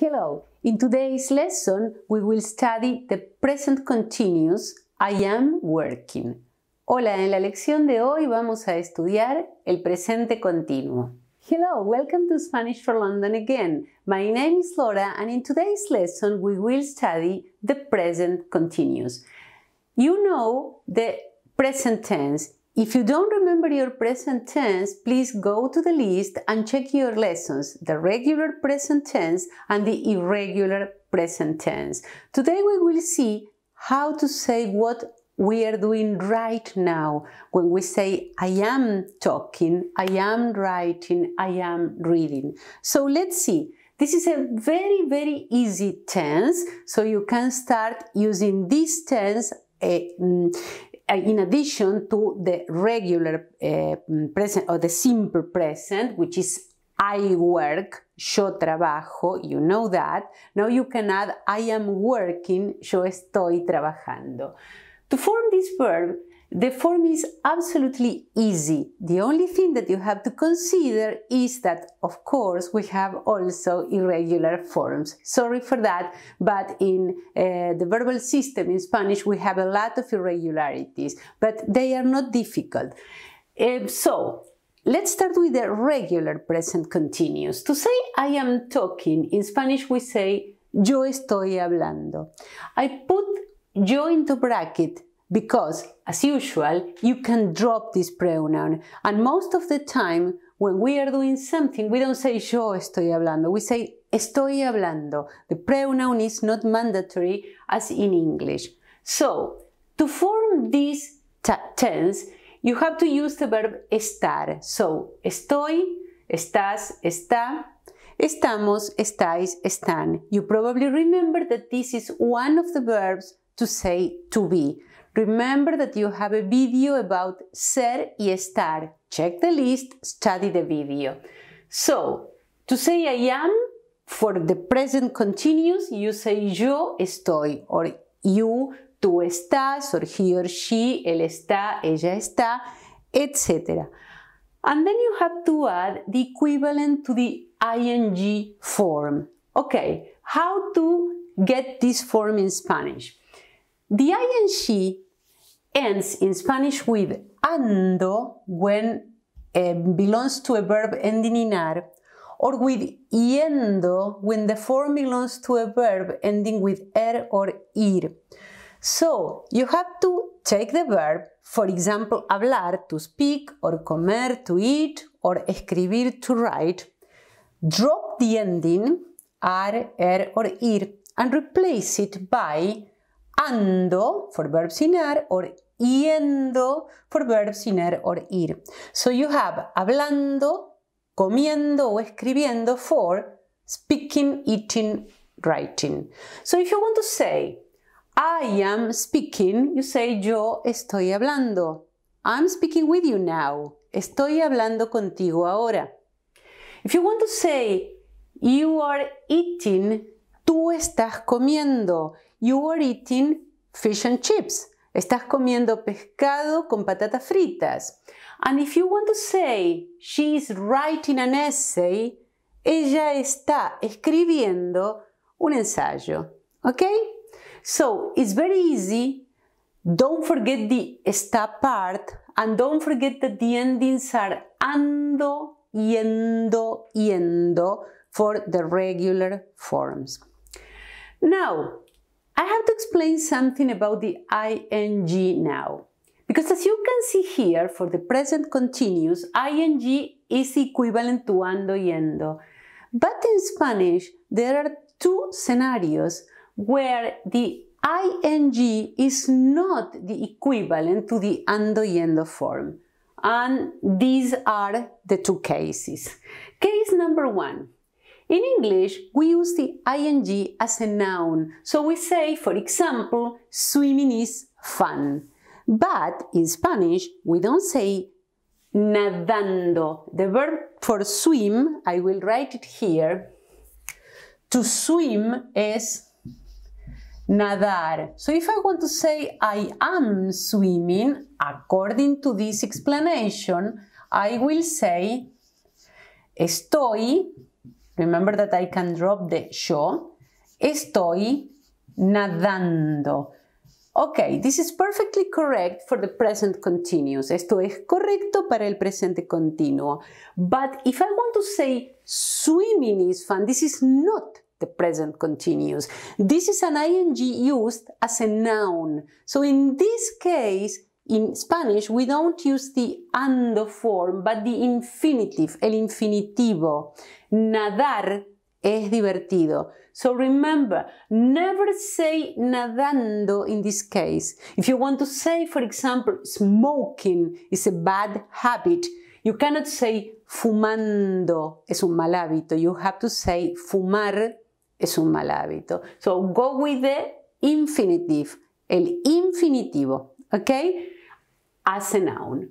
Hello, in today's lesson we will study the present continuous I am working. Hola, en la lección de hoy vamos a estudiar el presente continuo. Hello, welcome to Spanish for London again. My name is Laura and in today's lesson we will study the present continuous. You know the present tense if you don't remember your present tense, please go to the list and check your lessons, the regular present tense and the irregular present tense. Today we will see how to say what we are doing right now when we say I am talking, I am writing, I am reading. So let's see. This is a very, very easy tense, so you can start using this tense uh, uh, in addition to the regular uh, present or the simple present, which is I work, yo trabajo, you know that. Now you can add I am working, yo estoy trabajando. To form this verb, the form is absolutely easy. The only thing that you have to consider is that, of course, we have also irregular forms. Sorry for that, but in uh, the verbal system in Spanish, we have a lot of irregularities, but they are not difficult. Um, so, Let's start with the regular present continuous. To say I am talking, in Spanish we say yo estoy hablando. I put yo into bracket because, as usual, you can drop this pronoun. And most of the time, when we are doing something, we don't say yo estoy hablando, we say estoy hablando. The pronoun is not mandatory as in English. So, to form this tense, you have to use the verb estar. So, estoy, estás, está, estamos, estáis, están. You probably remember that this is one of the verbs to say to be. Remember that you have a video about ser y estar. Check the list, study the video. So, to say I am, for the present continuous, you say yo estoy or you, tú estás or he or she, él está, ella está, etc. And then you have to add the equivalent to the ing form. Okay, how to get this form in Spanish? The ing ends in Spanish with ando when it um, belongs to a verb ending in ar, or with yendo when the form belongs to a verb ending with er or ir. So you have to take the verb, for example, hablar, to speak, or comer, to eat, or escribir, to write, drop the ending, ar, er, or ir, and replace it by ando for verb sinar er or yendo for verb sinar er or ir. So you have hablando, comiendo o escribiendo for speaking, eating, writing. So if you want to say I am speaking, you say yo estoy hablando. I'm speaking with you now. Estoy hablando contigo ahora. If you want to say you are eating, tú estás comiendo. You are eating fish and chips. Estás comiendo pescado con patatas fritas. And if you want to say she is writing an essay, ella está escribiendo un ensayo. ¿Ok? So it's very easy. Don't forget the esta part and don't forget that the endings are ando, yendo, yendo for the regular forms. Now, I have to explain something about the ing now. Because as you can see here, for the present continuous, ing is equivalent to ando yendo. But in Spanish, there are two scenarios where the ing is not the equivalent to the ando yendo form. And these are the two cases. Case number one. In English, we use the ing as a noun, so we say, for example, swimming is fun. But in Spanish, we don't say nadando. The verb for swim, I will write it here, to swim is nadar. So if I want to say I am swimming, according to this explanation, I will say estoy Remember that I can drop the yo. Estoy nadando. Ok, this is perfectly correct for the present continuous. Esto es correcto para el presente continuo. But if I want to say swimming is fun, this is not the present continuous. This is an ing used as a noun. So in this case, in Spanish, we don't use the ando form, but the infinitive, el infinitivo. Nadar es divertido. So remember, never say nadando in this case. If you want to say, for example, smoking is a bad habit, you cannot say fumando es un mal hábito. You have to say fumar es un mal hábito. So go with the infinitive, el infinitivo. Okay? as a noun.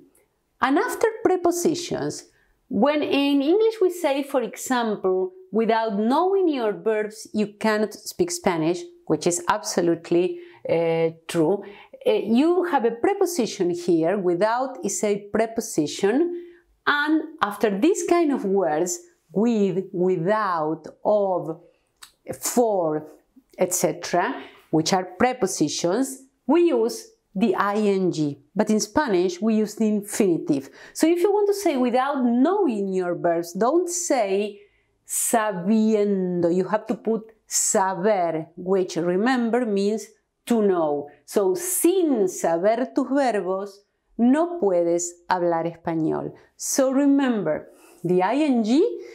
And after prepositions, when in English we say, for example, without knowing your verbs, you cannot speak Spanish, which is absolutely uh, true. Uh, you have a preposition here, without is a preposition, and after this kind of words, with, without, of, for, etc., which are prepositions, we use the ing, but in Spanish we use the infinitive. So if you want to say without knowing your verbs, don't say sabiendo. You have to put saber, which remember means to know. So sin saber tus verbos, no puedes hablar español. So remember, the ing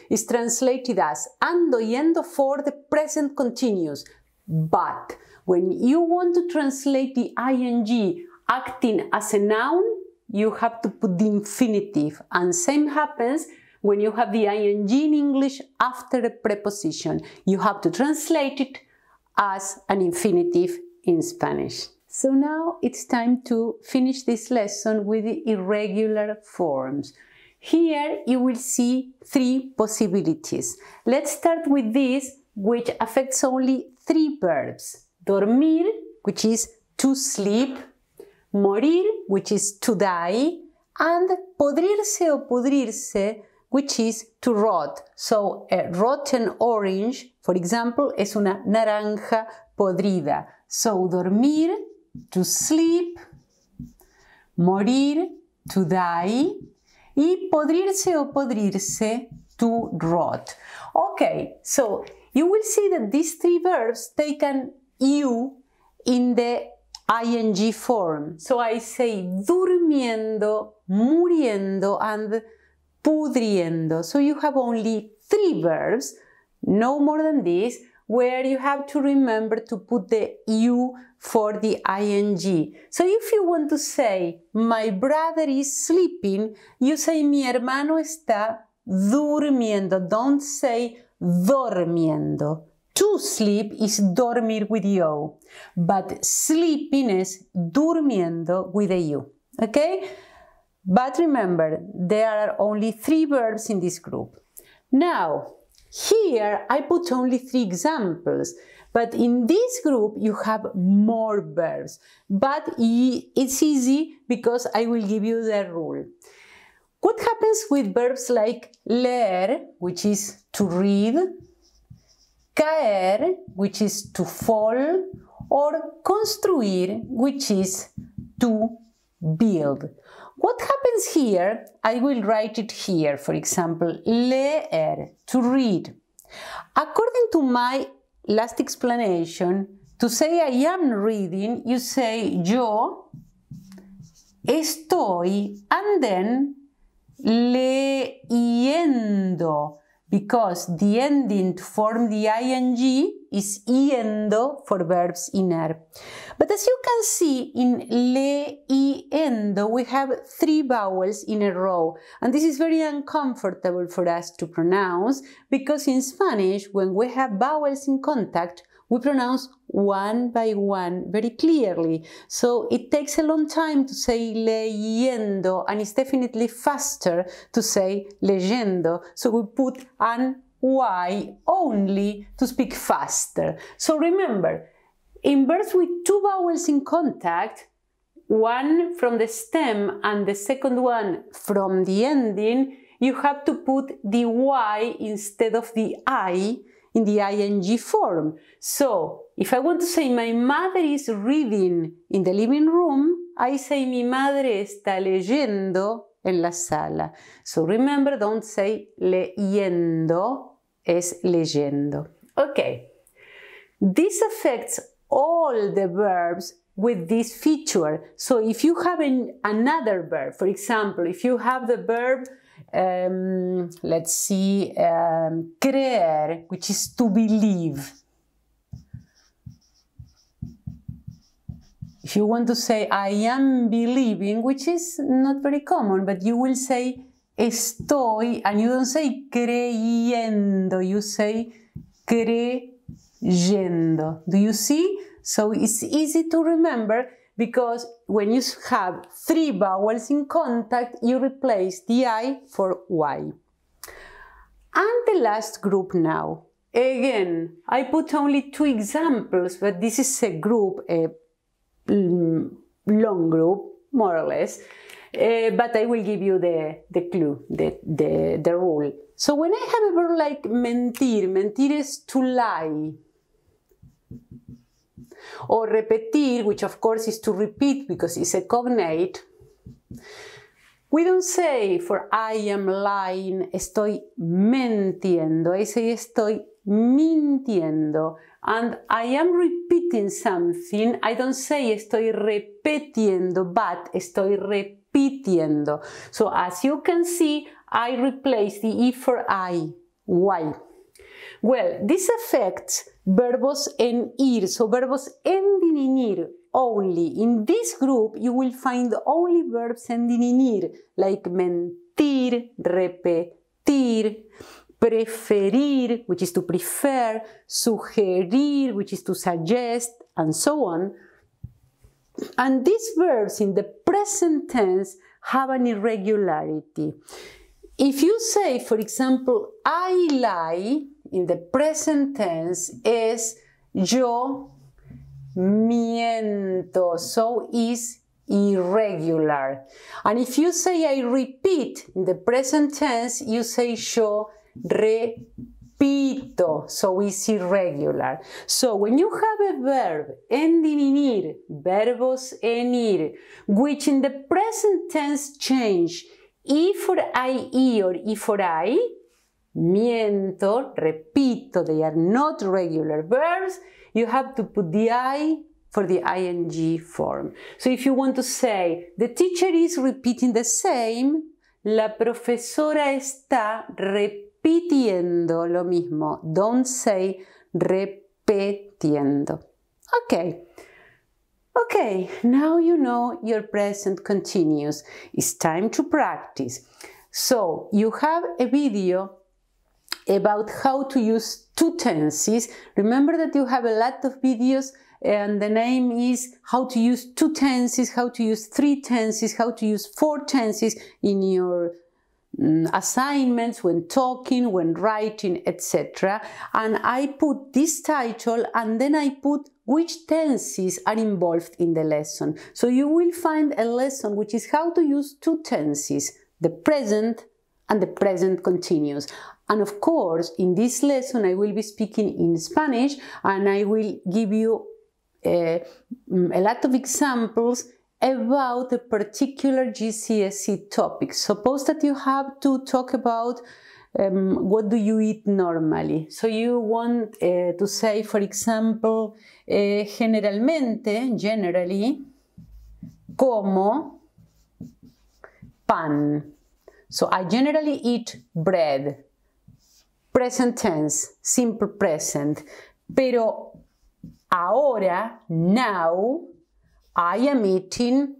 is translated as ando yendo for the present continuous, but when you want to translate the ing acting as a noun, you have to put the infinitive. And same happens when you have the ing in English after a preposition. You have to translate it as an infinitive in Spanish. So now it's time to finish this lesson with the irregular forms. Here you will see three possibilities. Let's start with this, which affects only three verbs dormir, which is to sleep, morir, which is to die, and podrirse o pudrirse, which is to rot. So a rotten orange, for example, es una naranja podrida. So dormir, to sleep, morir, to die, y podrirse o podrirse, to rot. Okay, so you will see that these three verbs take an you in the ing form. So I say durmiendo, muriendo, and pudriendo. So you have only three verbs, no more than this, where you have to remember to put the u for the ing. So if you want to say, my brother is sleeping, you say, mi hermano está durmiendo. Don't say dormiendo. To sleep is dormir with you, but sleepiness durmiendo with you. Okay? But remember, there are only three verbs in this group. Now, here I put only three examples, but in this group you have more verbs. But it's easy because I will give you the rule. What happens with verbs like leer, which is to read, Caer, which is to fall, or construir, which is to build. What happens here? I will write it here. For example, leer, to read. According to my last explanation, to say I am reading, you say yo estoy and then leyendo because the ending to form the ing is iendo for verbs in er. But as you can see, in le iendo we have three vowels in a row, and this is very uncomfortable for us to pronounce because in Spanish, when we have vowels in contact, we pronounce one by one very clearly. So it takes a long time to say leyendo, and it's definitely faster to say leyendo. So we put an Y only to speak faster. So remember, in birds with two vowels in contact, one from the stem and the second one from the ending, you have to put the Y instead of the I in the ing form. So if I want to say my mother is reading in the living room, I say mi madre está leyendo en la sala. So remember, don't say leyendo, es leyendo. Okay. This affects all the verbs with this feature. So if you have an, another verb, for example, if you have the verb um, let's see, um, creer, which is to believe. If you want to say, I am believing, which is not very common, but you will say, estoy, and you don't say creyendo, you say creyendo. Do you see? So it's easy to remember because when you have three vowels in contact, you replace the I for Y. And the last group now. Again, I put only two examples, but this is a group, a mm, long group, more or less. Uh, but I will give you the, the clue, the, the, the rule. So when I have a verb like mentir, mentir is to lie. Or repetir, which of course is to repeat because it's a cognate. We don't say for I am lying, estoy mintiendo. I say estoy mintiendo. And I am repeating something. I don't say estoy repetiendo, but estoy repitiendo. So as you can see, I replace the E for I. Why? Well, this affects verbs en ir, so verbs ending in ir only. In this group, you will find only verbs ending in ir, like mentir, repetir, preferir, which is to prefer, sugerir, which is to suggest, and so on. And these verbs in the present tense have an irregularity. If you say, for example, I lie, in the present tense is yo miento. So is irregular. And if you say I repeat in the present tense, you say yo repito. So is irregular. So when you have a verb ending in ir, verbos en ir, which in the present tense change e for ie or e for i, miento, repito, they are not regular verbs. You have to put the I for the ing form. So if you want to say, the teacher is repeating the same, la profesora está repitiendo lo mismo. Don't say repetiendo. Okay. Okay, now you know your present continuous. It's time to practice. So you have a video about how to use two tenses. Remember that you have a lot of videos and the name is how to use two tenses, how to use three tenses, how to use four tenses in your mm, assignments, when talking, when writing, etc. And I put this title and then I put which tenses are involved in the lesson. So you will find a lesson which is how to use two tenses, the present and the present continuous. And of course, in this lesson, I will be speaking in Spanish and I will give you a, uh, a lot of examples about a particular GCSE topic. Suppose that you have to talk about um, what do you eat normally. So you want uh, to say, for example, uh, generalmente, generally, como pan. So I generally eat bread, present tense, simple present, pero ahora, now, I am eating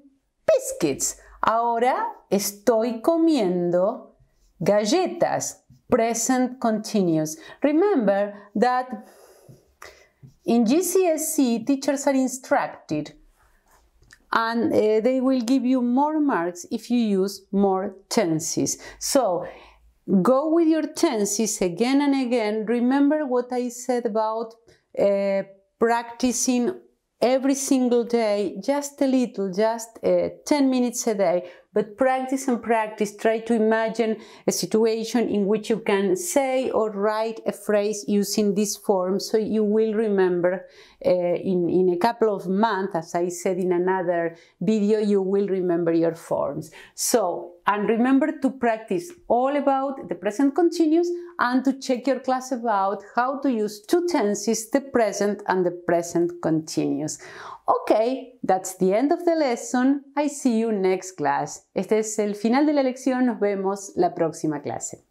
biscuits. Ahora estoy comiendo galletas, present continuous. Remember that in GCSE, teachers are instructed and uh, they will give you more marks if you use more tenses. So go with your tenses again and again. Remember what I said about uh, practicing every single day, just a little, just uh, 10 minutes a day but practice and practice. Try to imagine a situation in which you can say or write a phrase using this form so you will remember uh, in, in a couple of months, as I said in another video, you will remember your forms. So and remember to practice all about the present continuous and to check your class about how to use two tenses, the present and the present continuous. Ok, that's the end of the lesson. I see you next class. Este es el final de la lección. Nos vemos la próxima clase.